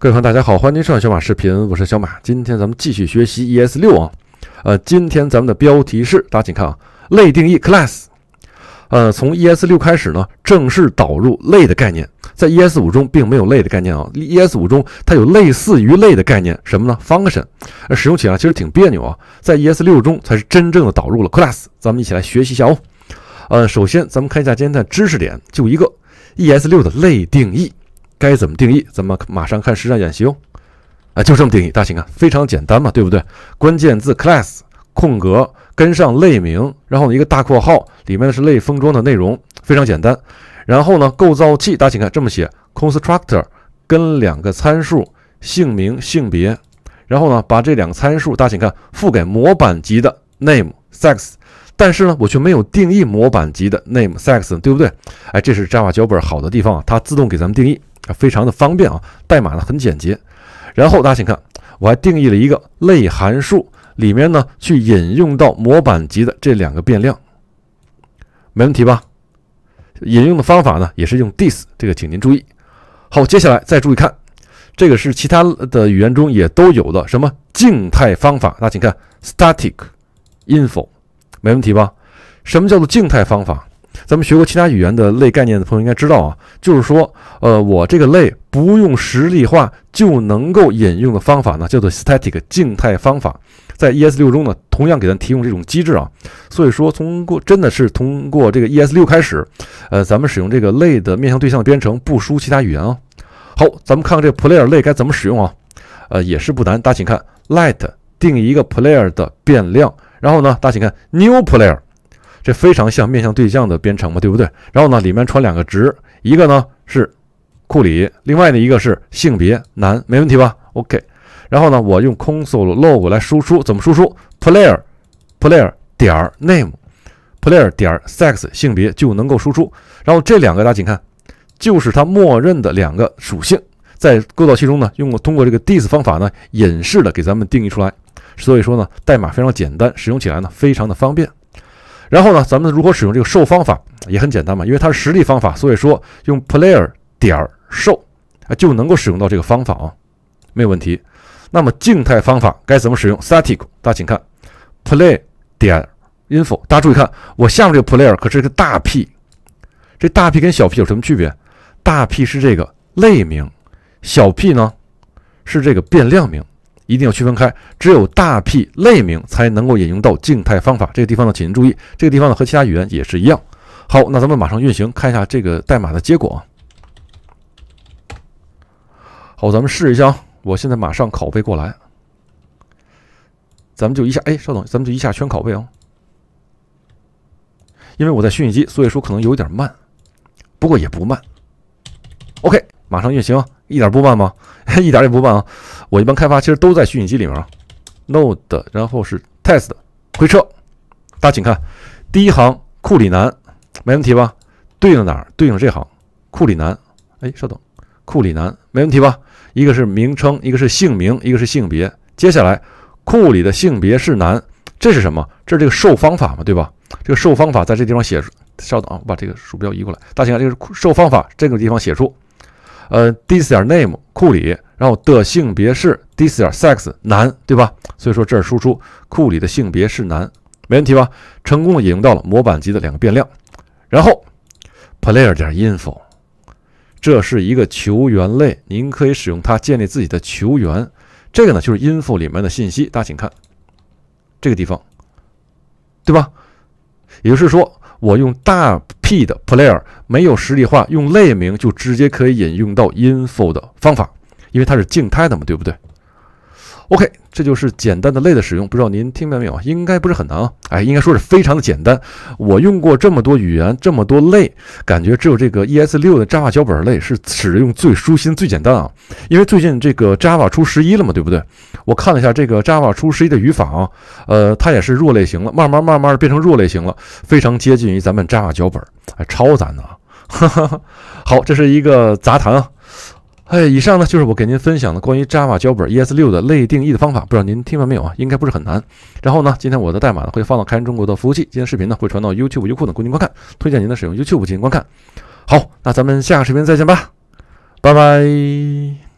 各位朋友，大家好，欢迎收看小马视频，我是小马。今天咱们继续学习 ES6 啊，呃，今天咱们的标题是，大家请看啊，类定义 class。呃，从 ES6 开始呢，正式导入类的概念，在 ES5 中并没有类的概念啊，ES5 中它有类似于类的概念，什么呢？function。使用起来其实挺别扭啊，在 ES6 中才是真正的导入了 class。咱们一起来学习一下哦。呃，首先咱们看一下今天的知识点，就一个 ES6 的类定义。该怎么定义？咱们马上看实战演习，哦。啊，就这么定义。大家请看，非常简单嘛，对不对？关键字 class 空格跟上类名，然后呢一个大括号里面是类封装的内容，非常简单。然后呢构造器，大家请看这么写：constructor 跟两个参数姓名、性别，然后呢把这两个参数大家请看赋给模板级的 name sex。但是呢，我却没有定义模板级的 name sex，对不对？哎，这是 Java 脚本好的地方啊，它自动给咱们定义，非常的方便啊，代码呢很简洁。然后大家请看，我还定义了一个类函数，里面呢去引用到模板级的这两个变量，没问题吧？引用的方法呢也是用 this，这个请您注意。好，接下来再注意看，这个是其他的语言中也都有的，什么静态方法？那请看 static info。没问题吧？什么叫做静态方法？咱们学过其他语言的类概念的朋友应该知道啊，就是说，呃，我这个类不用实例化就能够引用的方法呢，叫做 static 静态方法。在 ES6 中呢，同样给咱提供这种机制啊。所以说，通过真的是通过这个 ES6 开始，呃，咱们使用这个类的面向对象的编程不输其他语言啊。好，咱们看看这 Player 类该怎么使用啊？呃，也是不难，大家请看，let 定一个 Player 的变量。然后呢，大家请看 new player，这非常像面向对象的编程嘛，对不对？然后呢，里面传两个值，一个呢是库里，另外的一个是性别男，没问题吧？OK。然后呢，我用 console log 来输出，怎么输出？player player 点 name，player 点 sex 性别就能够输出。然后这两个大家请看，就是它默认的两个属性，在构造器中呢，用通过这个 this 方法呢，隐式的给咱们定义出来。所以说呢，代码非常简单，使用起来呢非常的方便。然后呢，咱们如何使用这个受方法也很简单嘛，因为它是实例方法，所以说用 player 点受啊就能够使用到这个方法啊，没有问题。那么静态方法该怎么使用 static 大家请看 p l a y 点 info 大家注意看我下面这个 player 可是个大 P，这大 P 跟小 P 有什么区别？大 P 是这个类名，小 P 呢是这个变量名。一定要区分开，只有大 P 类名才能够引用到静态方法，这个地方呢，请您注意，这个地方呢和其他语言也是一样。好，那咱们马上运行，看一下这个代码的结果。好，咱们试一下，我现在马上拷贝过来，咱们就一下，哎，稍等，咱们就一下全拷贝哦，因为我在虚拟机，所以说可能有点慢，不过也不慢。OK，马上运行。一点不慢吗？一点也不慢啊！我一般开发其实都在虚拟机里面啊。Node，然后是 test，回车。大家请看第一行，库里南，没问题吧？对应哪儿？对应这行，库里南。哎，稍等，库里南，没问题吧？一个是名称，一个是姓名，一个是性别。接下来，库里的性别是男，这是什么？这是这个受方法嘛，对吧？这个受方法在这地方写出。稍等啊，我把这个鼠标移过来。大家请看，这个受方法，这个地方写出。呃 t h a y e r name 库里，然后的性别是 t h a y e r sex 男，对吧？所以说这儿输出，库里的性别是男，没问题吧？成功的引用到了模板级的两个变量，然后 player 点 info，这是一个球员类，您可以使用它建立自己的球员。这个呢就是 info 里面的信息，大家请看这个地方，对吧？也就是说。我用大 P 的 Player 没有实例化，用类名就直接可以引用到 Info 的方法，因为它是静态的嘛，对不对？OK，这就是简单的类的使用，不知道您听明白没有？应该不是很难啊，哎，应该说是非常的简单。我用过这么多语言，这么多类，感觉只有这个 ES6 的 Java 脚本类是使用最舒心、最简单啊。因为最近这个 Java 出11了嘛，对不对？我看了一下这个 Java 出11的语法啊，呃，它也是弱类型了，慢慢慢慢变成弱类型了，非常接近于咱们 Java 脚本，哎，超赞呢。好，这是一个杂谈啊。哎，以上呢就是我给您分享的关于 Java 脚本 ES 六的类定义的方法，不知道您听完没有啊？应该不是很难。然后呢，今天我的代码呢会放到开源中国的服务器，今天视频呢会传到 YouTube、优酷等供您观看，推荐您呢使用 YouTube 进行观看。好，那咱们下个视频再见吧，拜拜。